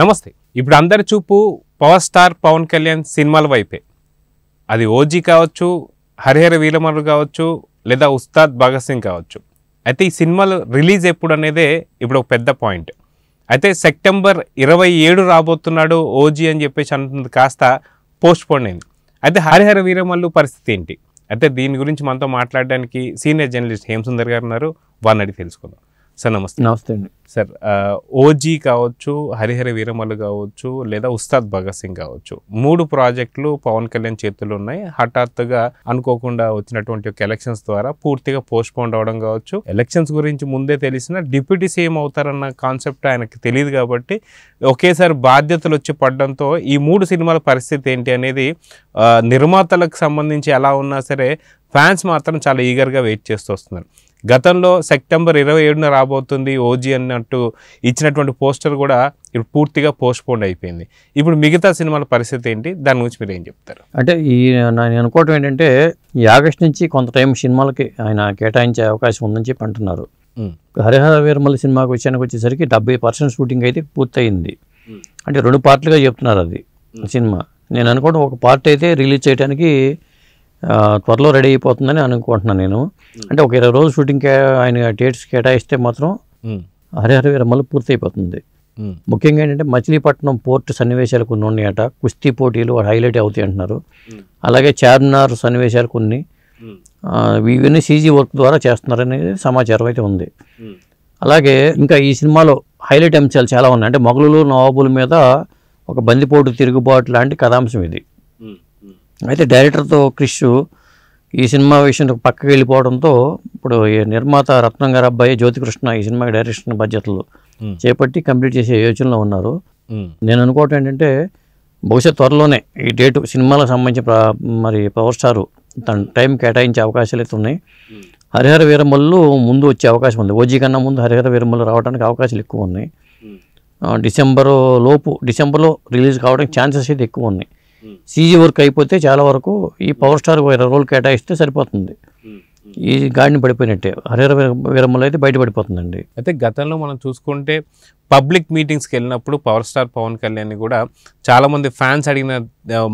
నమస్తే ఇప్పుడు అందరి చూపు పవర్ స్టార్ పవన్ కళ్యాణ్ సినిమాల వైపే అది ఓజీ కావచ్చు హరిహర వీరమరు కావచ్చు లేదా ఉస్తాద్ భగత్ సింగ్ కావచ్చు అయితే ఈ సినిమాలు రిలీజ్ ఎప్పుడు అనేదే ఇప్పుడు ఒక పెద్ద పాయింట్ అయితే సెప్టెంబర్ ఇరవై ఏడు రాబోతున్నాడు ఓజీ అని చెప్పేసి అంటుంది కాస్త పోస్ట్ పోన్ అయింది అయితే హరిహర వీరమల్లు పరిస్థితి ఏంటి అయితే దీని గురించి మనతో మాట్లాడడానికి సీనియర్ జర్నలిస్ట్ హేమసుందర్ గారు ఉన్నారు వారిని అడిగి తెలుసుకుందాం సార్ నమస్తే నమస్తే అండి సార్ ఓజీ కావచ్చు హరిహర వీరమలు కావచ్చు లేదా ఉస్తాద్ భగత్ సింగ్ కావచ్చు మూడు ప్రాజెక్టులు పవన్ కళ్యాణ్ చేతులు ఉన్నాయి హఠాత్తుగా అనుకోకుండా వచ్చినటువంటి ఒక ఎలక్షన్స్ ద్వారా పూర్తిగా పోస్ట్ పోన్ అవడం కావచ్చు ఎలక్షన్స్ గురించి ముందే తెలిసిన డిప్యూటీ సీఎం అవుతారన్న కాన్సెప్ట్ ఆయనకి తెలియదు కాబట్టి ఒకేసారి బాధ్యతలు వచ్చి పడడంతో ఈ మూడు సినిమాల పరిస్థితి ఏంటి అనేది నిర్మాతలకు సంబంధించి ఎలా ఉన్నా సరే ఫ్యాన్స్ మాత్రం చాలా ఈగర్గా వెయిట్ చేస్తూ వస్తున్నారు గతంలో సెప్టెంబర్ ఇరవై ఏడున రాబోతుంది ఓజీ అన్నట్టు ఇచ్చినటువంటి పోస్టర్ కూడా ఇప్పుడు పూర్తిగా పోస్ట్పోన్ అయిపోయింది ఇప్పుడు మిగతా సినిమాల పరిస్థితి ఏంటి దాని గురించి మీరు ఏం చెప్తారు అంటే ఈ నేను అనుకోవటం ఏంటంటే ఈ ఆగస్ట్ నుంచి కొంత టైం సినిమాలకి ఆయన కేటాయించే అవకాశం ఉందని చెప్పి అంటున్నారు హరిహర వీరమల్ సినిమాకి వచ్చానికి వచ్చేసరికి డెబ్బై పర్సెంట్ షూటింగ్ అయితే పూర్తయింది అంటే రెండు పార్ట్లుగా చెప్తున్నారు అది సినిమా నేను అనుకోవడం ఒక పార్ట్ అయితే రిలీజ్ చేయడానికి త్వరలో రెడీ అయిపోతుందని అనుకుంటున్నాను నేను అంటే ఒక ఇరవై రోజులు షూటింగ్ ఆయన డేట్స్ కేటాయిస్తే మాత్రం హరిహర వీరమ్మలు పూర్తయిపోతుంది ముఖ్యంగా ఏంటంటే మచిలీపట్నం పోర్ట్ సన్నివేశాలు కొన్ని ఉన్నాయట కుస్తీ పోటీలు హైలైట్ అవుతాయి అంటున్నారు అలాగే చార్మినార్ సన్నివేశాలు కొన్ని ఇవన్నీ సీజీ వర్క్ ద్వారా చేస్తున్నారనేది సమాచారం అయితే ఉంది అలాగే ఇంకా ఈ సినిమాలో హైలైట్ అంశాలు చాలా ఉన్నాయి అంటే మొఘలులు నవాబుల మీద ఒక బందిపోటు తిరుగుబాటు లాంటి కథాంశం ఇది అయితే డైరెక్టర్తో క్రిష్ ఈ సినిమా విషయం పక్కకి వెళ్ళిపోవడంతో ఇప్పుడు నిర్మాత రత్నంగారు అబ్బాయి జ్యోతికృష్ణ ఈ సినిమా డైరెక్షన్ బడ్జెట్లు చేపట్టి కంప్లీట్ చేసే యోచనలో ఉన్నారు నేను అనుకోవటం ఏంటంటే బహుశా త్వరలోనే ఈ డేటు సినిమాలకు సంబంధించిన మరి పవర్ స్టారు తన టైం కేటాయించే అవకాశాలు అయితే ఉన్నాయి హరిహర వీరమల్లు ముందు వచ్చే అవకాశం ఉంది ఓజీ కన్నా ముందు హరిహర వీరమల్లు రావడానికి అవకాశాలు ఎక్కువ ఉన్నాయి డిసెంబర్ లోపు డిసెంబర్లో రిలీజ్ కావడానికి ఛాన్సెస్ అయితే ఎక్కువ ఉన్నాయి సీజీ వర్క్ అయిపోతే చాలా వరకు ఈ పవర్ స్టార్ రోల్ కేటాయిస్తే సరిపోతుంది ఈ గాడిని పడిపోయినట్టే హరిహర విరమలు అయితే బయట పడిపోతుందండి అయితే గతంలో మనం చూసుకుంటే పబ్లిక్ మీటింగ్స్కి వెళ్ళినప్పుడు పవర్ స్టార్ పవన్ కళ్యాణ్ కూడా చాలామంది ఫ్యాన్స్ అడిగిన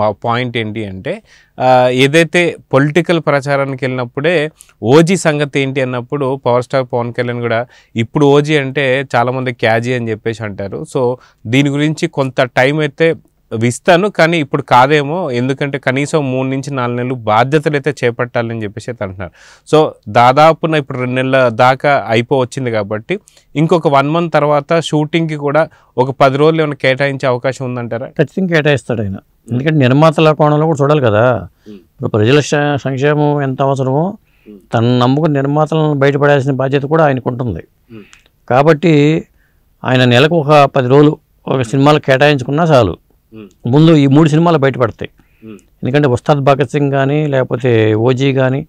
మా పాయింట్ ఏంటి అంటే ఏదైతే పొలిటికల్ ప్రచారానికి వెళ్ళినప్పుడే ఓజీ సంగతి ఏంటి అన్నప్పుడు పవర్ స్టార్ పవన్ కళ్యాణ్ కూడా ఇప్పుడు ఓజీ అంటే చాలామంది క్యాజీ అని చెప్పేసి అంటారు సో దీని గురించి కొంత టైం అయితే ఇస్తాను కానీ ఇప్పుడు కాదేమో ఎందుకంటే కనీసం మూడు నుంచి నాలుగు నెలలు బాధ్యతలు అయితే చేపట్టాలని చెప్పేసి అయితే అంటున్నారు సో దాదాపున ఇప్పుడు రెండు నెలల దాకా అయిపోవచ్చింది కాబట్టి ఇంకొక వన్ మంత్ తర్వాత షూటింగ్కి కూడా ఒక పది రోజులు ఏమైనా కేటాయించే అవకాశం ఉందంటారా ఖచ్చితంగా కేటాయిస్తాడు ఆయన ఎందుకంటే నిర్మాతల కోణంలో కూడా చూడాలి కదా ఇప్పుడు ప్రజల సంక్షేమం ఎంత అవసరమో తన నమ్ముకు నిర్మాతలను బయటపడాల్సిన బాధ్యత కూడా ఆయనకు ఉంటుంది కాబట్టి ఆయన నెలకు ఒక పది రోజులు ఒక సినిమాలు కేటాయించుకున్నా చాలు ముందు ఈ మూడు సినిమాలు బయటపడతాయి ఎందుకంటే ఉస్తాద్ భగత్ సింగ్ కానీ లేకపోతే ఓజీ కానీ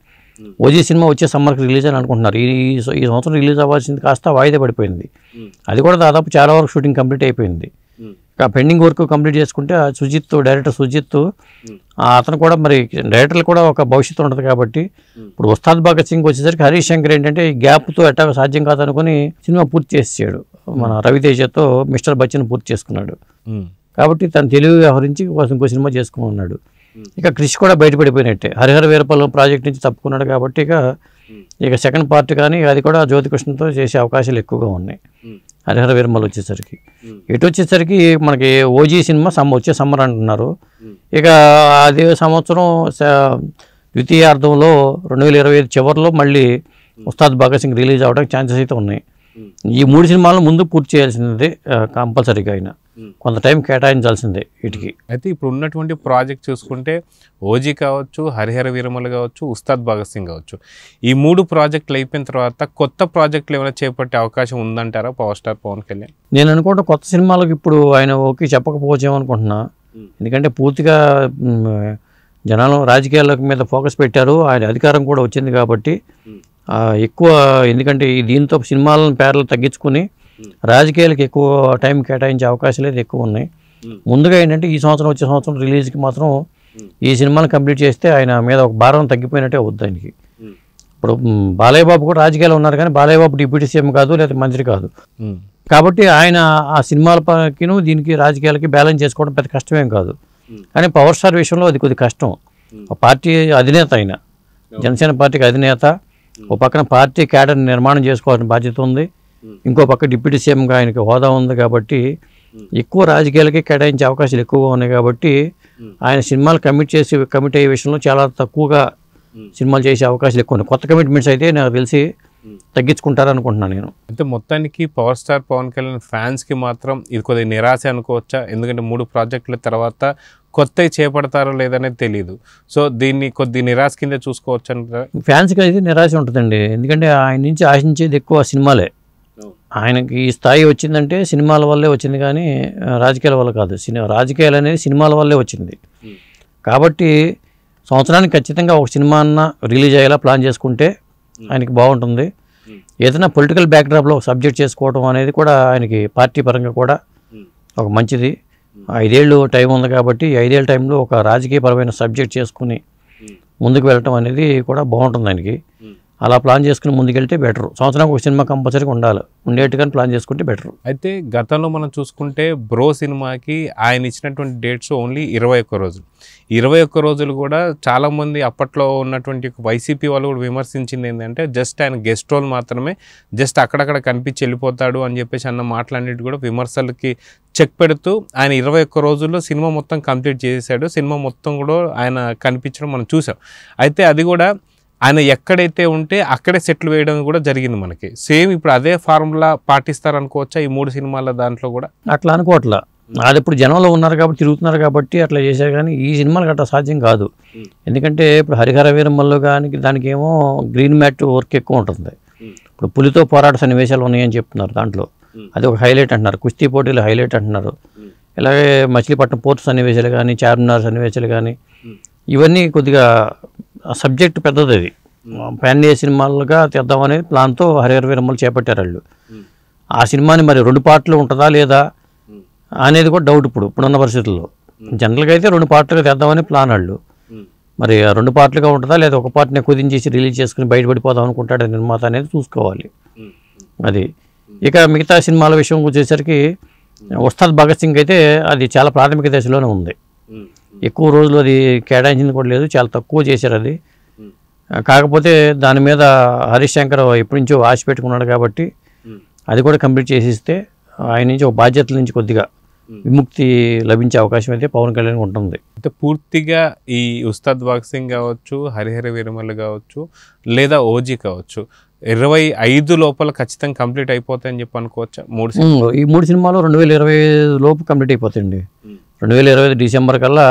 ఓజీ సినిమా వచ్చే సమ్మర్కి రిలీజ్ అని అనుకుంటున్నారు ఈ ఈ సంవత్సరం రిలీజ్ అవ్వాల్సింది కాస్త వాయిదా పడిపోయింది అది కూడా దాదాపు చాలా వరకు షూటింగ్ కంప్లీట్ అయిపోయింది ఆ పెండింగ్ వర్క్ కంప్లీట్ చేసుకుంటే సుజిత్ డైరెక్టర్ సుజిత్ అతను కూడా మరి డైరెక్టర్లు కూడా ఒక భవిష్యత్తు ఉంటుంది కాబట్టి ఇప్పుడు ఉస్తాద్ భగత్ సింగ్ వచ్చేసరికి హరీష్ శంకర్ ఏంటంటే ఈ గ్యాప్తో ఎట్టా సాధ్యం కాదనుకుని సినిమా పూర్తి చేసాడు మన రవితేజతో మిస్టర్ బచ్చన్ పూర్తి చేసుకున్నాడు కాబట్టి తను తెలివి వ్యవహరించి కోసం ఇంకో సినిమా చేసుకున్నాడు ఇక క్రిష్ కూడా బయటపడిపోయినట్టే హరిహర వీరపల్లం ప్రాజెక్ట్ నుంచి తప్పుకున్నాడు కాబట్టి ఇక ఇక సెకండ్ పార్ట్ కానీ అది కూడా జ్యోతికృష్ణతో చేసే అవకాశాలు ఎక్కువగా ఉన్నాయి హరిహర వీరమల్ వచ్చేసరికి ఇటు వచ్చేసరికి మనకి ఓజీ సినిమా సమ్మ వచ్చే సమ్మర్ అంటున్నారు ఇక అదే సంవత్సరం ద్వితీయార్థంలో రెండు వేల ఇరవై ఐదు చివరిలో మళ్ళీ ఉస్తాద్ భగత్ సింగ్ రిలీజ్ అవడానికి ఛాన్సెస్ అయితే ఉన్నాయి ఈ మూడు సినిమాలను ముందు పూర్తి చేయాల్సింది కంపల్సరీగా అయినా కొంత టైం కేటాయించాల్సిందే వీటికి అయితే ఇప్పుడు ఉన్నటువంటి ప్రాజెక్ట్ చూసుకుంటే ఓజీ కావచ్చు హరిహర వీరమలు కావచ్చు ఉస్తాద్ భగత్ సింగ్ కావచ్చు ఈ మూడు ప్రాజెక్టులు అయిపోయిన తర్వాత కొత్త ప్రాజెక్టులు ఏమైనా చేపట్టే అవకాశం ఉందంటారా పవర్ స్టార్ పవన్ కళ్యాణ్ నేను అనుకుంటా కొత్త సినిమాలకు ఇప్పుడు ఆయన ఓకే చెప్పకపోవచ్చేమనుకుంటున్నా ఎందుకంటే పూర్తిగా జనాలు రాజకీయాల మీద ఫోకస్ పెట్టారు ఆయన అధికారం కూడా వచ్చింది కాబట్టి ఎక్కువ ఎందుకంటే దీంతో సినిమాలను పేర్లు తగ్గించుకొని రాజకీయాలకు ఎక్కువ టైం కేటాయించే అవకాశాలు అయితే ఎక్కువ ఉన్నాయి ముందుగా ఏంటంటే ఈ సంవత్సరం వచ్చే సంవత్సరం రిలీజ్కి మాత్రం ఈ సినిమాను కంప్లీట్ చేస్తే ఆయన మీద ఒక భారం తగ్గిపోయినట్టే అవుద్ది ఆయనకి ఇప్పుడు బాలయ్యబాబు కూడా రాజకీయాలు ఉన్నారు కానీ బాలయ్యబాబు డిప్యూటీ సీఎం కాదు లేదా మంత్రి కాదు కాబట్టి ఆయన ఆ సినిమాల సినిమాలకిను దీనికి రాజకీయాలకి బ్యాలెన్స్ చేసుకోవడం పెద్ద కష్టమేం కాదు కానీ పవర్ స్టార్ విషయంలో అది కొద్దిగా కష్టం పార్టీ అధినేత ఆయన జనసేన పార్టీకి అధినేత ఒక పక్కన పార్టీ క్యాడర్ నిర్మాణం చేసుకోవాల్సిన బాధ్యత ఉంది ఇంకో పక్క డిప్యూటీ సీఎంగా ఆయనకి హోదా ఉంది కాబట్టి ఎక్కువ రాజకీయాలకి కేటాయించే అవకాశాలు ఎక్కువగా ఉన్నాయి కాబట్టి ఆయన సినిమాలు కమిట్ చేసి కమిట్ అయ్యే విషయంలో చాలా తక్కువగా సినిమాలు చేసే అవకాశాలు ఎక్కువ ఉన్నాయి కొత్త కమిట్మెంట్స్ అయితే నాకు తెలిసి తగ్గించుకుంటారనుకుంటున్నాను నేను అయితే మొత్తానికి పవర్ స్టార్ పవన్ కళ్యాణ్ ఫ్యాన్స్కి మాత్రం ఇది కొద్దిగా నిరాశ అనుకోవచ్చా ఎందుకంటే మూడు ప్రాజెక్టుల తర్వాత కొత్తవి చేపడతారో లేదనేది తెలియదు సో దీన్ని కొద్ది నిరాశ కింద చూసుకోవచ్చు అంటే ఫ్యాన్స్కి అయితే నిరాశ ఉంటుందండి ఎందుకంటే ఆయన నుంచి ఆశించేది ఎక్కువ సినిమాలే ఆయనకి ఈ స్థాయి వచ్చిందంటే సినిమాల వల్లే వచ్చింది కానీ రాజకీయాల వల్ల కాదు సినిమా రాజకీయాలు అనేది సినిమాల వల్లే వచ్చింది కాబట్టి సంవత్సరానికి ఖచ్చితంగా ఒక సినిమా అన్న రిలీజ్ అయ్యేలా ప్లాన్ చేసుకుంటే ఆయనకి బాగుంటుంది ఏదైనా పొలిటికల్ బ్యాక్డ్రాప్లో సబ్జెక్ట్ చేసుకోవడం అనేది కూడా ఆయనకి పార్టీ పరంగా కూడా ఒక మంచిది ఐదేళ్ళు టైం ఉంది కాబట్టి ఐదేళ్ళ టైంలో ఒక రాజకీయపరమైన సబ్జెక్ట్ చేసుకుని ముందుకు వెళ్ళటం అనేది కూడా బాగుంటుంది ఆయనకి అలా ప్లాన్ చేసుకుని ముందుకెళ్తే బెటర్ సంవత్సరానికి ఒక సినిమా కంపల్సరీగా ఉండాలి ఉండేట్టుగా ప్లాన్ చేసుకుంటే బెటర్ అయితే గతంలో మనం చూసుకుంటే బ్రో సినిమాకి ఆయన ఇచ్చినటువంటి డేట్స్ ఓన్లీ ఇరవై ఒక్క రోజులు ఇరవై ఒక్క రోజులు కూడా చాలామంది అప్పట్లో ఉన్నటువంటి వైసీపీ వాళ్ళు కూడా విమర్శించింది ఏంటంటే జస్ట్ ఆయన గెస్ట్ రోల్ మాత్రమే జస్ట్ అక్కడక్కడ కనిపించి వెళ్ళిపోతాడు అని చెప్పేసి అన్న మాటలన్నిటి కూడా విమర్శలకి చెక్ పెడుతూ ఆయన ఇరవై ఒక్క రోజుల్లో సినిమా మొత్తం కంప్లీట్ చేసేసాడు సినిమా మొత్తం కూడా ఆయన కనిపించడం మనం చూసాం అయితే అది కూడా ఆయన ఎక్కడైతే ఉంటే అక్కడే సెటిల్ వేయడం కూడా జరిగింది మనకి సేమ్ ఇప్పుడు అదే ఫార్ములా పాటిస్తారు అనుకోవచ్చా ఈ మూడు సినిమాల దాంట్లో కూడా అట్లా అనుకోవట్లా అది ఇప్పుడు జనంలో ఉన్నారు కాబట్టి తిరుగుతున్నారు కాబట్టి అట్లా చేశారు కానీ ఈ సినిమాలు అట్లా సాధ్యం కాదు ఎందుకంటే ఇప్పుడు హరిహర వీరమ్మల్లో కానీ దానికి ఏమో గ్రీన్ మ్యాట్ వర్క్ ఎక్కువ ఉంటుంది ఇప్పుడు పులితో పోరాట సన్నివేశాలు ఉన్నాయని చెప్తున్నారు దాంట్లో అది ఒక హైలైట్ అంటున్నారు కుస్తీ పోటీలు హైలైట్ అంటున్నారు ఇలాగే మచిలీపట్నం పోర్టు సన్నివేశాలు కానీ చార్మినార్ సన్నివేశాలు కానీ ఇవన్నీ కొద్దిగా సబ్జెక్ట్ పెద్దది అది ప్యాన్ ఏ సినిమాలుగా తెద్దామనే ప్లాన్తో హరిహర వీరమ్మలు చేపట్టారు వాళ్ళు ఆ సినిమాని మరి రెండు పాటలు ఉంటుందా లేదా అనేది కూడా డౌట్ ఇప్పుడు ఇప్పుడున్న పరిస్థితుల్లో జనరల్గా అయితే రెండు పాటలుగా తెద్దామని ప్లాన్ వాళ్ళు మరి రెండు పాటలుగా ఉంటుందా లేదా ఒక పాటని కుదించేసి రిలీజ్ చేసుకుని బయటపడిపోదాం అనుకుంటాడు నిర్మాత అనేది చూసుకోవాలి అది ఇక మిగతా సినిమాల విషయం వచ్చేసరికి ఉస్తాద్ భగత్ సింగ్ అయితే అది చాలా ప్రాథమిక దశలోనే ఉంది ఎక్కువ రోజులు అది కేటాయించింది కూడా లేదు చాలా తక్కువ చేశారు అది కాకపోతే దాని మీద హరీష్ శంకర్ ఎప్పటి నుంచో ఆశ పెట్టుకున్నాడు కాబట్టి అది కూడా కంప్లీట్ చేసిస్తే ఆయన నుంచి ఒక బాధ్యతల నుంచి కొద్దిగా విముక్తి లభించే అవకాశం అయితే పవన్ కళ్యాణ్ ఉంటుంది అయితే పూర్తిగా ఈ ఉస్తాద్ బాక్సింగ్ కావచ్చు హరిహర వీరమల్లు కావచ్చు లేదా ఓజీ కావచ్చు ఇరవై ఐదు లోపల ఖచ్చితంగా కంప్లీట్ అయిపోతాయని చెప్పి అనుకోవచ్చా మూడు ఈ మూడు సినిమాలు రెండు వేల ఇరవై లోపు కంప్లీట్ అయిపోతాయండి రెండు వేల ఇరవై డిసెంబర్ కల్లా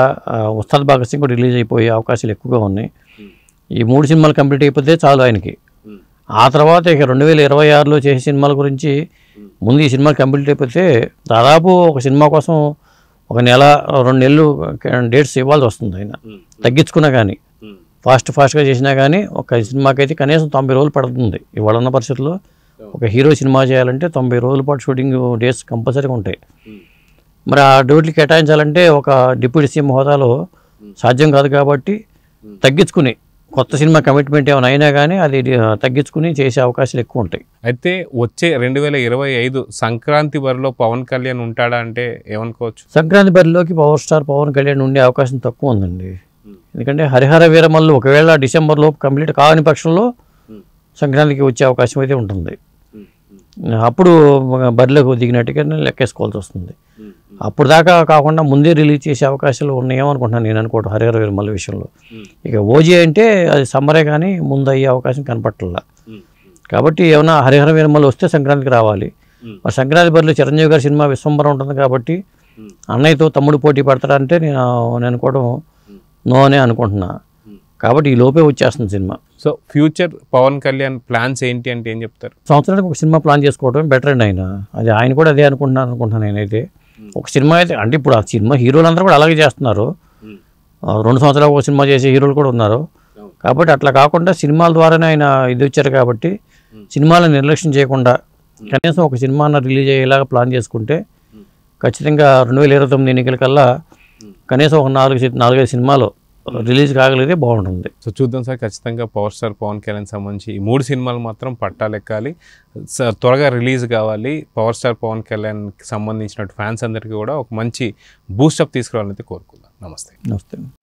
ఉస్తాద్ భగత్ సింగ్ కూడా రిలీజ్ అయిపోయే అవకాశాలు ఎక్కువగా ఉన్నాయి ఈ మూడు సినిమాలు కంప్లీట్ అయిపోతే చాలు ఆయనకి ఆ తర్వాత ఇక రెండు వేల ఇరవై ఆరులో చేసే సినిమాల గురించి ముందు ఈ సినిమాలు కంప్లీట్ అయిపోతే దాదాపు ఒక సినిమా కోసం ఒక నెల రెండు నెలలు డేట్స్ ఇవ్వాల్సి వస్తుంది ఆయన తగ్గించుకున్నా కానీ ఫాస్ట్ ఫాస్ట్గా చేసినా కానీ ఒక సినిమాకి అయితే కనీసం తొంభై రోజులు పడుతుంది ఇవాళ ఉన్న పరిస్థితుల్లో ఒక హీరో సినిమా చేయాలంటే తొంభై రోజుల పాటు షూటింగ్ డేట్స్ కంపల్సరీగా ఉంటాయి మరి ఆ డ్యూటీలు కేటాయించాలంటే ఒక డిప్యూటీ సీఎం హోదాలో సాధ్యం కాదు కాబట్టి తగ్గించుకుని కొత్త సినిమా కమిట్మెంట్ ఏమైనా అయినా కానీ అది తగ్గించుకుని చేసే అవకాశాలు ఎక్కువ ఉంటాయి అయితే వచ్చే రెండు వేల ఇరవై ఐదు సంక్రాంతి బరిలో పవన్ కళ్యాణ్ ఉంటాడా అంటే ఏమనుకోవచ్చు సంక్రాంతి బరిలోకి పవర్ స్టార్ పవన్ కళ్యాణ్ ఉండే అవకాశం తక్కువ ఉందండి ఎందుకంటే హరిహర వీరమల్లు ఒకవేళ డిసెంబర్లో కంప్లీట్ కాని పక్షంలో సంక్రాంతికి వచ్చే అవకాశం అయితే ఉంటుంది అప్పుడు బరిలోకి దిగినట్టుగా లెక్కేసుకోవాల్సి వస్తుంది అప్పుడు దాకా కాకుండా ముందే రిలీజ్ చేసే అవకాశాలు ఉన్నాయేమో అనుకుంటున్నాను నేను అనుకోవటం హరిహర విమల విషయంలో ఇక ఓజీ అంటే అది సమ్మరే కానీ ముందు అయ్యే అవకాశం కనపట్ల కాబట్టి ఏమైనా హరిహర విమలు వస్తే సంక్రాంతికి రావాలి మరి సంక్రాంతి బరిలో చిరంజీవి గారి సినిమా విశ్వంబరం ఉంటుంది కాబట్టి అన్నయ్యతో తమ్ముడు పోటీ పడతారంటే నేను నేను అనుకోవడం నో అనే అనుకుంటున్నా కాబట్టి ఈ లోపే వచ్చేస్తుంది cinema so future Pawan Kalyan plans ఏంటి అంటే ఏం చెప్తారు సంవత్సరానికి ఒక సినిమా ప్లాన్ చేసుకోవడం బెటర్ అండి ఆయన అది ఆయన కూడా అదే అనుకుంటున్నాను అనుకుంటున్నాను నేనైతే ఒక సినిమా అయితే అంటే ఇప్పుడు ఆ సినిమా హీరోలు అందరూ కూడా అలాగే చేస్తున్నారు రెండు సంవత్సరాలు ఒక సినిమా చేసే హీరోలు కూడా ఉన్నారు కాబట్టి అట్లా కాకుండా సినిమాల ద్వారానే ఆయన ఇది వచ్చారు కాబట్టి సినిమాలను నిర్లక్ష్యం చేయకుండా కనీసం ఒక సినిమాను రిలీజ్ అయ్యేలాగా ప్లాన్ చేసుకుంటే ఖచ్చితంగా రెండు వేల ఇరవై తొమ్మిది ఎన్నికల కల్లా కనీసం ఒక నాలుగు నాలుగైదు సినిమాలు రిలీజ్ కాగలిగితే బాగుంటుంది సో చూద్దాం సార్ ఖచ్చితంగా పవర్ స్టార్ పవన్ కళ్యాణ్ సంబంధించి ఈ మూడు సినిమాలు మాత్రం పట్టాలెక్కాలి త్వరగా రిలీజ్ కావాలి పవర్ స్టార్ పవన్ కళ్యాణ్కి సంబంధించిన ఫ్యాన్స్ అందరికీ కూడా ఒక మంచి బూస్టప్ తీసుకురావాలని కోరుకుందాం నమస్తే నమస్తే